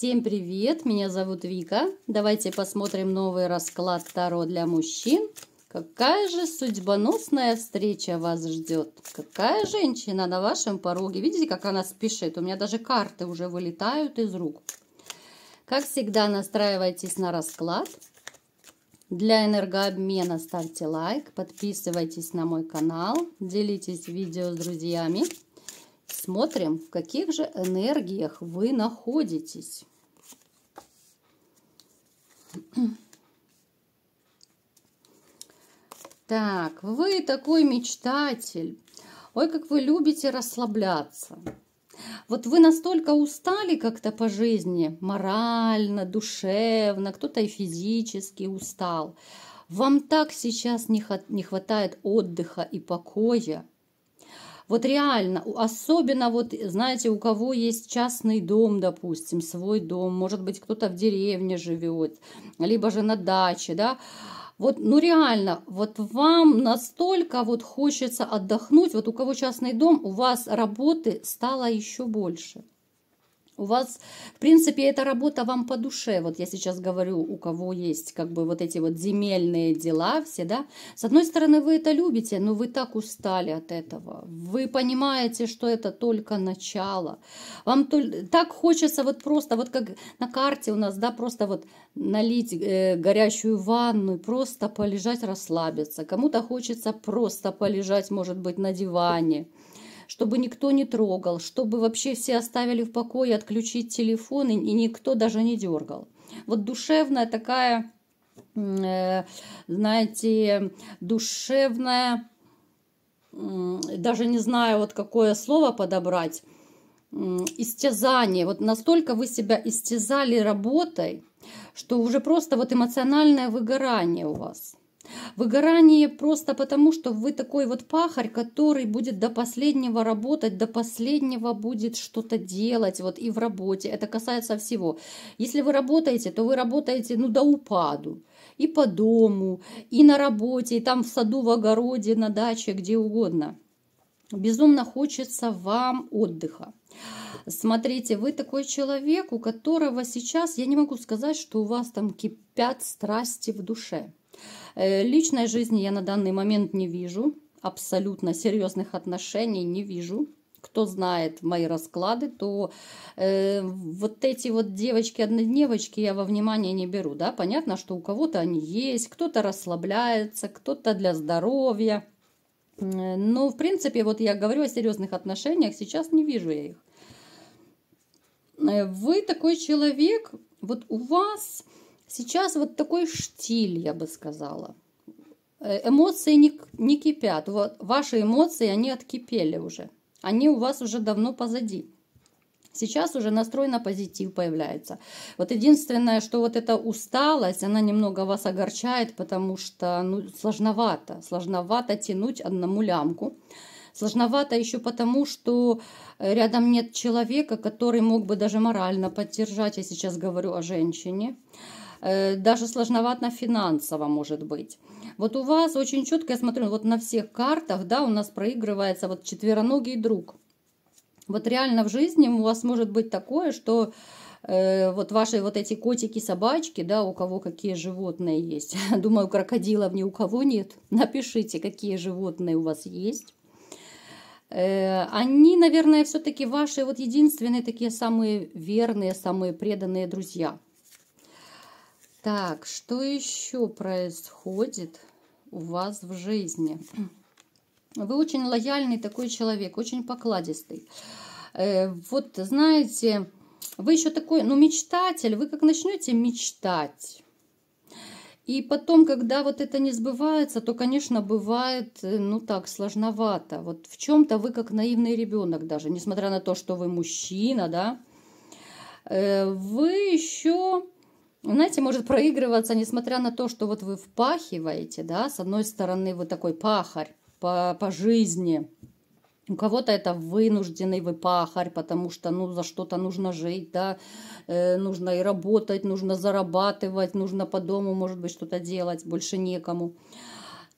Всем привет! Меня зовут Вика. Давайте посмотрим новый расклад Таро для мужчин. Какая же судьбоносная встреча вас ждет? Какая женщина на вашем пороге? Видите, как она спешит? У меня даже карты уже вылетают из рук. Как всегда, настраивайтесь на расклад. Для энергообмена ставьте лайк, подписывайтесь на мой канал, делитесь видео с друзьями. Смотрим, в каких же энергиях вы находитесь. Так, вы такой мечтатель. Ой, как вы любите расслабляться. Вот вы настолько устали как-то по жизни, морально, душевно, кто-то и физически устал. Вам так сейчас не хватает отдыха и покоя. Вот реально, особенно вот, знаете, у кого есть частный дом, допустим, свой дом, может быть, кто-то в деревне живет, либо же на даче, да, вот, ну реально, вот вам настолько вот хочется отдохнуть, вот у кого частный дом, у вас работы стало еще больше. У вас, в принципе, эта работа вам по душе. Вот я сейчас говорю, у кого есть как бы вот эти вот земельные дела все, да. С одной стороны, вы это любите, но вы так устали от этого. Вы понимаете, что это только начало. Вам то, так хочется вот просто, вот как на карте у нас, да, просто вот налить э, горячую ванну и просто полежать, расслабиться. Кому-то хочется просто полежать, может быть, на диване чтобы никто не трогал, чтобы вообще все оставили в покое, отключить телефон, и, и никто даже не дергал. Вот душевная такая, э, знаете, душевная, э, даже не знаю, вот какое слово подобрать, истязание. Вот настолько вы себя истязали работой, что уже просто вот эмоциональное выгорание у вас – Выгорание просто потому, что вы такой вот пахарь, который будет до последнего работать, до последнего будет что-то делать вот и в работе. Это касается всего. Если вы работаете, то вы работаете ну до упаду. И по дому, и на работе, и там в саду, в огороде, на даче, где угодно. Безумно хочется вам отдыха. Смотрите, вы такой человек, у которого сейчас, я не могу сказать, что у вас там кипят страсти в душе. Э, личной жизни я на данный момент не вижу. Абсолютно серьезных отношений не вижу. Кто знает мои расклады, то э, вот эти вот девочки-однодневочки я во внимание не беру. Да? Понятно, что у кого-то они есть, кто-то расслабляется, кто-то для здоровья. Но, в принципе, вот я говорю о серьезных отношениях, сейчас не вижу я их. Э, вы такой человек, вот у вас Сейчас вот такой штиль, я бы сказала. Э, эмоции не, не кипят. Вот ваши эмоции, они откипели уже. Они у вас уже давно позади. Сейчас уже настрой на позитив появляется. Вот единственное, что вот эта усталость, она немного вас огорчает, потому что ну, сложновато. Сложновато тянуть одному лямку. Сложновато еще потому, что э, рядом нет человека, который мог бы даже морально поддержать. Я сейчас говорю о женщине. Э, даже сложновато финансово может быть. Вот у вас очень четко, я смотрю, вот на всех картах, да, у нас проигрывается вот четвероногий друг. Вот реально в жизни у вас может быть такое, что э, вот ваши вот эти котики, собачки, да, у кого какие животные есть. Думаю, крокодилов ни у кого нет. Напишите, какие животные у вас есть. Э, они, наверное, все-таки ваши вот единственные такие самые верные, самые преданные друзья – так, что еще происходит у вас в жизни? Вы очень лояльный такой человек, очень покладистый. Э, вот, знаете, вы еще такой, ну, мечтатель, вы как начнете мечтать. И потом, когда вот это не сбывается, то, конечно, бывает, э, ну так, сложновато. Вот в чем-то вы как наивный ребенок даже, несмотря на то, что вы мужчина, да. Э, вы еще знаете, может проигрываться, несмотря на то, что вот вы впахиваете, да, с одной стороны вы такой пахарь по, по жизни, у кого-то это вынужденный вы пахарь, потому что, ну, за что-то нужно жить, да, э, нужно и работать, нужно зарабатывать, нужно по дому, может быть, что-то делать, больше некому.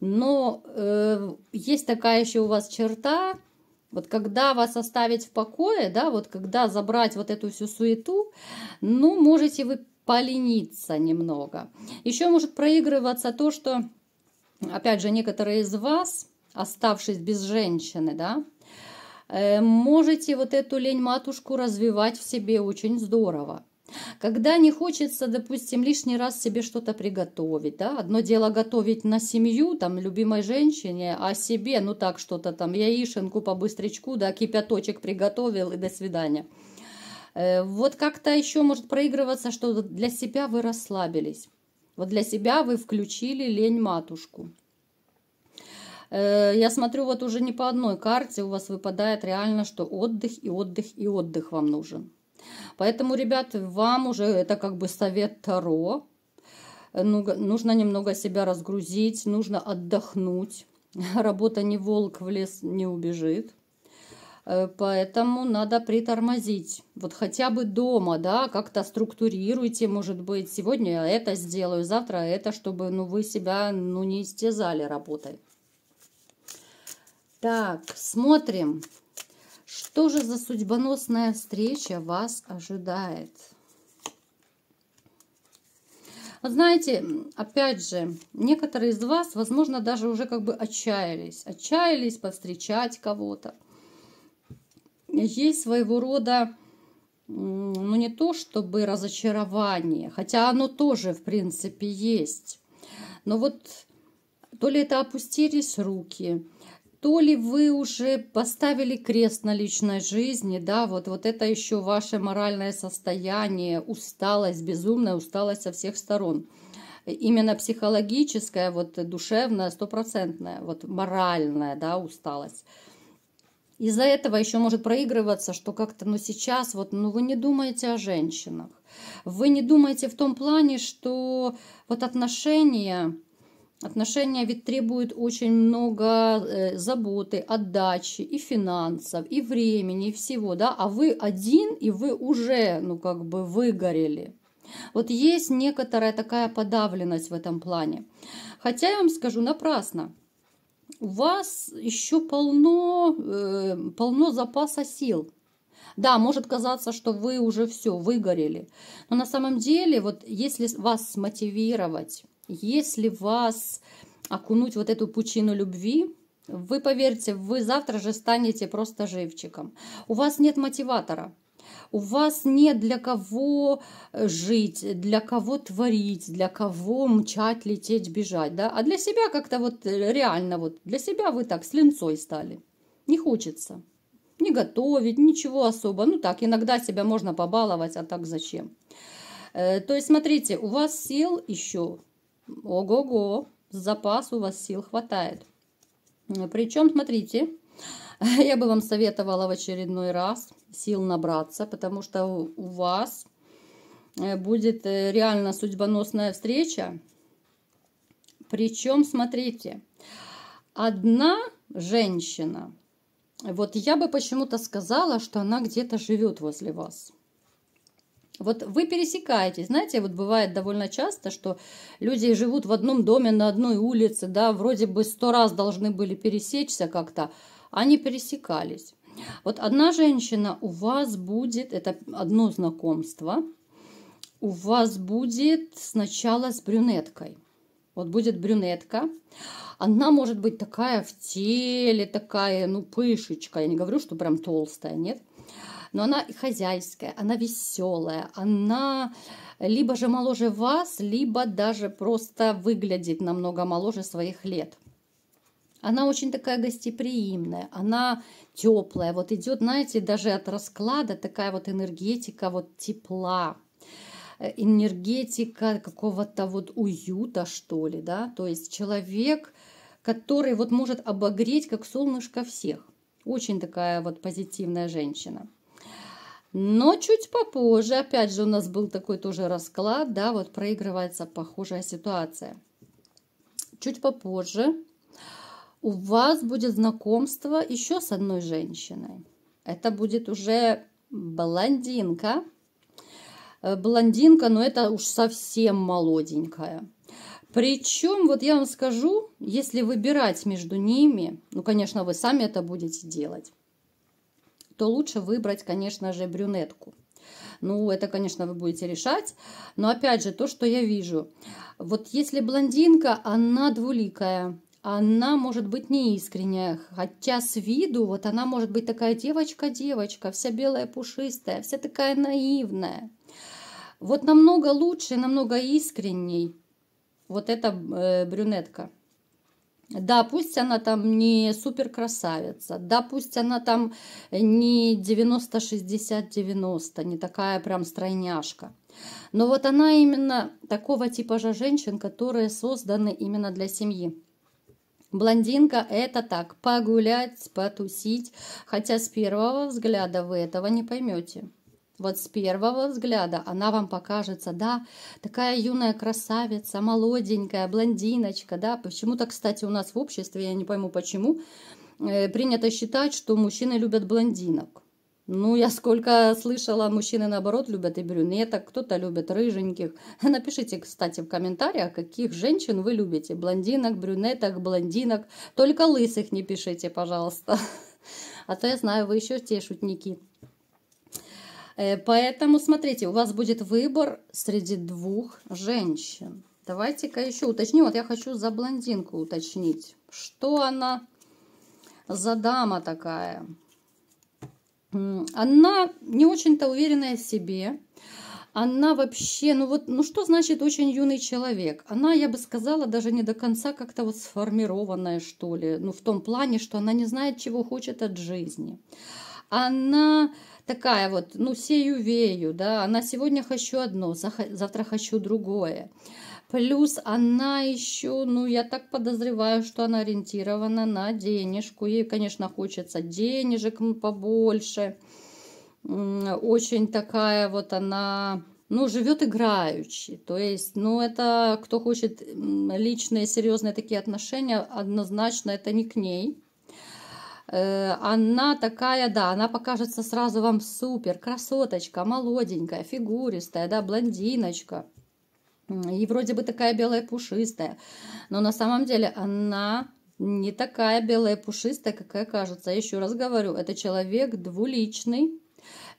Но э, есть такая еще у вас черта, вот когда вас оставить в покое, да, вот когда забрать вот эту всю суету, ну, можете вы полениться немного. Еще может проигрываться то, что, опять же, некоторые из вас, оставшись без женщины, да, э, можете вот эту лень-матушку развивать в себе очень здорово. Когда не хочется, допустим, лишний раз себе что-то приготовить, да, одно дело готовить на семью, там, любимой женщине, а себе, ну так, что-то там, яишенку по быстрячку, да, кипяточек приготовил и до свидания – Э, вот как-то еще может проигрываться, что для себя вы расслабились. Вот для себя вы включили лень-матушку. Э, я смотрю, вот уже не по одной карте у вас выпадает реально, что отдых и отдых и отдых вам нужен. Поэтому, ребят, вам уже это как бы совет Таро. Ну, нужно немного себя разгрузить, нужно отдохнуть. Работа не волк в лес не убежит. Э, поэтому надо притормозить. Вот хотя бы дома, да, как-то структурируйте, может быть, сегодня я это сделаю, завтра это, чтобы, ну, вы себя, ну, не истязали работой. Так, смотрим, что же за судьбоносная встреча вас ожидает. знаете, опять же, некоторые из вас, возможно, даже уже как бы отчаялись. Отчаялись повстречать кого-то есть своего рода, ну не то чтобы разочарование, хотя оно тоже в принципе есть. Но вот то ли это опустились руки, то ли вы уже поставили крест на личной жизни, да, вот, вот это еще ваше моральное состояние, усталость, безумная усталость со всех сторон. Именно психологическая, вот душевная, стопроцентная, вот моральная, да, усталость. Из-за этого еще может проигрываться, что как-то, ну сейчас вот, ну вы не думаете о женщинах. Вы не думаете в том плане, что вот отношения, Отношения ведь требуют очень много э, заботы, отдачи и финансов, и времени, и всего, да, а вы один, и вы уже, ну, как бы выгорели. Вот есть некоторая такая подавленность в этом плане. Хотя я вам скажу, напрасно у вас еще полно, э, полно запаса сил. Да, может казаться, что вы уже все выгорели, но на самом деле, вот если вас смотивировать, если вас окунуть вот эту пучину любви, вы поверьте, вы завтра же станете просто живчиком. У вас нет мотиватора, у вас нет для кого э, жить, для кого творить, для кого мчать, лететь, бежать, да, а для себя как-то вот э, реально вот для себя вы так с линцой стали, не хочется, не готовить, ничего особо, ну так, иногда себя можно побаловать, а так зачем? Э, то есть, смотрите, у вас сил еще, ого-го, запас у вас сил хватает. Причем, смотрите, я бы вам советовала в очередной раз сил набраться, потому что у вас э, будет э, реально судьбоносная встреча. Причем, смотрите, одна женщина, вот я бы почему-то сказала, что она где-то живет возле вас. Вот вы пересекаетесь, знаете, вот бывает довольно часто, что люди живут в одном доме на одной улице, да, вроде бы сто раз должны были пересечься как-то, они пересекались. Вот одна женщина у вас будет, это одно знакомство, у вас будет сначала с брюнеткой. Вот будет брюнетка. Она может быть такая в теле, такая, ну, пышечка. Я не говорю, что прям толстая, нет. Но она хозяйская, она веселая, она либо же моложе вас, либо даже просто выглядит намного моложе своих лет. Она очень такая гостеприимная, она теплая. Вот идет, знаете, даже от расклада такая вот энергетика вот тепла, э, энергетика какого-то вот уюта, что ли, да. То есть человек, который вот может обогреть как солнышко всех. Очень такая вот позитивная женщина. Но чуть попозже, опять же, у нас был такой тоже расклад, да, вот проигрывается похожая ситуация. Чуть попозже у вас будет знакомство еще с одной женщиной. Это будет уже блондинка. Э, блондинка, но это уж совсем молоденькая. Причем, вот я вам скажу, если выбирать между ними, ну, конечно, вы сами это будете делать, то лучше выбрать, конечно же, брюнетку. Ну, это, конечно, вы будете решать. Но опять же, то, что я вижу. Вот если блондинка, она двуликая она может быть неискренняя, хотя с виду вот она может быть такая девочка-девочка, вся белая, пушистая, вся такая наивная. Вот намного лучше, намного искренней вот эта э, брюнетка. Да, пусть она там не супер красавица, да, пусть она там не 90-60-90, не такая прям стройняшка. Но вот она именно такого типа типажа женщин, которые созданы именно для семьи. Блондинка – это так, погулять, потусить, хотя с первого взгляда вы этого не поймете. Вот с первого взгляда она вам покажется, да, такая юная красавица, молоденькая, блондиночка, да, почему-то, кстати, у нас в обществе, я не пойму почему, э, принято считать, что мужчины любят блондинок. Ну, я сколько слышала, мужчины наоборот любят и брюнеток, кто-то любит рыженьких. Напишите, кстати, в комментариях, каких женщин вы любите. Блондинок, брюнеток, блондинок. Только лысых не пишите, пожалуйста. А то я знаю, вы еще те шутники. Э, поэтому, смотрите, у вас будет выбор среди двух женщин. Давайте-ка еще уточним. Вот я хочу за блондинку уточнить. Что она за дама такая? она не очень-то уверенная в себе. Она вообще, ну вот, ну что значит очень юный человек? Она, я бы сказала, даже не до конца как-то вот сформированная, что ли. Ну, в том плане, что она не знает, чего хочет от жизни. Она такая вот, ну, сею-вею, да, она сегодня хочу одно, завтра хочу другое. Плюс она еще, ну, я так подозреваю, что она ориентирована на денежку. Ей, конечно, хочется денежек побольше. Очень такая вот она, ну, живет играючи. То есть, ну, это кто хочет личные, серьезные такие отношения, однозначно это не к ней э, она такая, да, она покажется сразу вам супер, красоточка, молоденькая, фигуристая, да, блондиночка. И вроде бы такая белая пушистая, но на самом деле она не такая белая пушистая, какая кажется. Я еще раз говорю, это человек двуличный.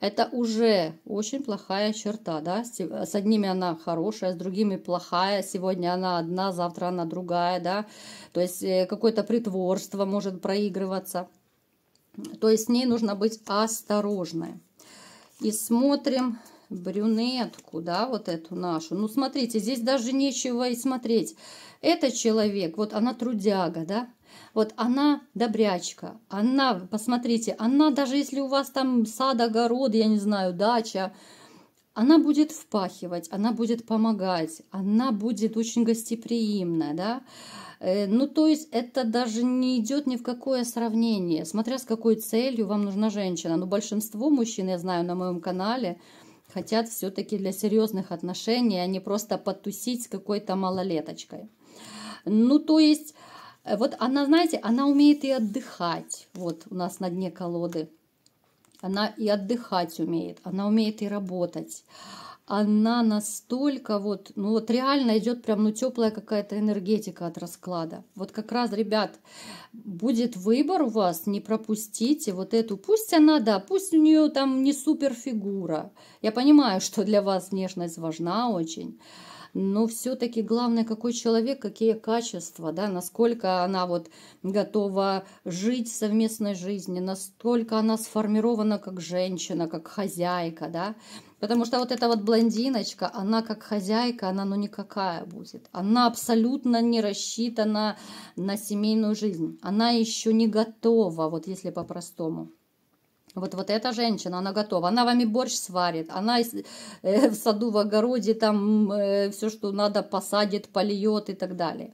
Это уже очень плохая черта, да, с одними она хорошая, с другими плохая, сегодня она одна, завтра она другая, да, то есть э, какое-то притворство может проигрываться, то есть с ней нужно быть осторожной. И смотрим брюнетку, да, вот эту нашу. Ну, смотрите, здесь даже нечего и смотреть. Это человек, вот она трудяга, да, вот она добрячка, она, посмотрите, она даже если у вас там сад, огород, я не знаю, дача, она будет впахивать, она будет помогать, она будет очень гостеприимная, да. Э, ну, то есть это даже не идет ни в какое сравнение, смотря с какой целью вам нужна женщина. Но ну, большинство мужчин, я знаю, на моем канале – хотят все-таки для серьезных отношений, а не просто потусить с какой-то малолеточкой. Ну, то есть, э, вот она, знаете, она умеет и отдыхать. Вот у нас на дне колоды. Она и отдыхать умеет, она умеет и работать она настолько вот, ну вот реально идет прям ну теплая какая-то энергетика от расклада. Вот как раз, ребят, будет выбор у вас, не пропустите вот эту, пусть она, да, пусть у нее там не супер фигура. Я понимаю, что для вас внешность важна очень, но все-таки главное, какой человек, какие качества, да, насколько она вот готова жить в совместной жизни, насколько она сформирована как женщина, как хозяйка, да, Потому что вот эта вот блондиночка, она как хозяйка, она ну никакая будет. Она абсолютно не рассчитана на семейную жизнь. Она еще не готова, вот если по-простому. Вот, вот эта женщина, она готова. Она вами борщ сварит, она э, в саду, в огороде, там э, все, что надо, посадит, польет и так далее.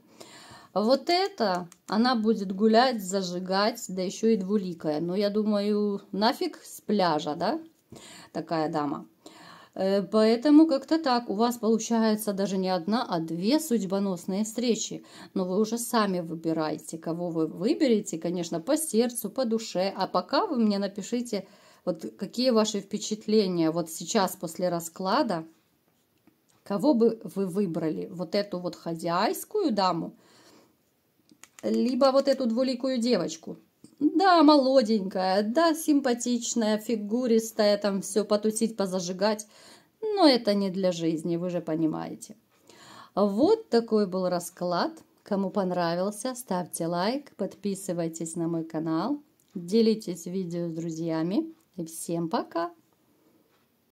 Вот это она будет гулять, зажигать, да еще и двуликая. Но я думаю, нафиг с пляжа, да, такая дама. Э, поэтому как-то так. У вас получается даже не одна, а две судьбоносные встречи. Но вы уже сами выбираете, кого вы выберете, конечно, по сердцу, по душе. А пока вы мне напишите, вот какие ваши впечатления вот сейчас после расклада, кого бы вы выбрали? Вот эту вот хозяйскую даму, либо вот эту двуликую девочку – да, молоденькая, да, симпатичная, фигуристая, там все потусить, позажигать. Но это не для жизни, вы же понимаете. Вот такой был расклад. Кому понравился, ставьте лайк, подписывайтесь на мой канал, делитесь видео с друзьями. И всем пока!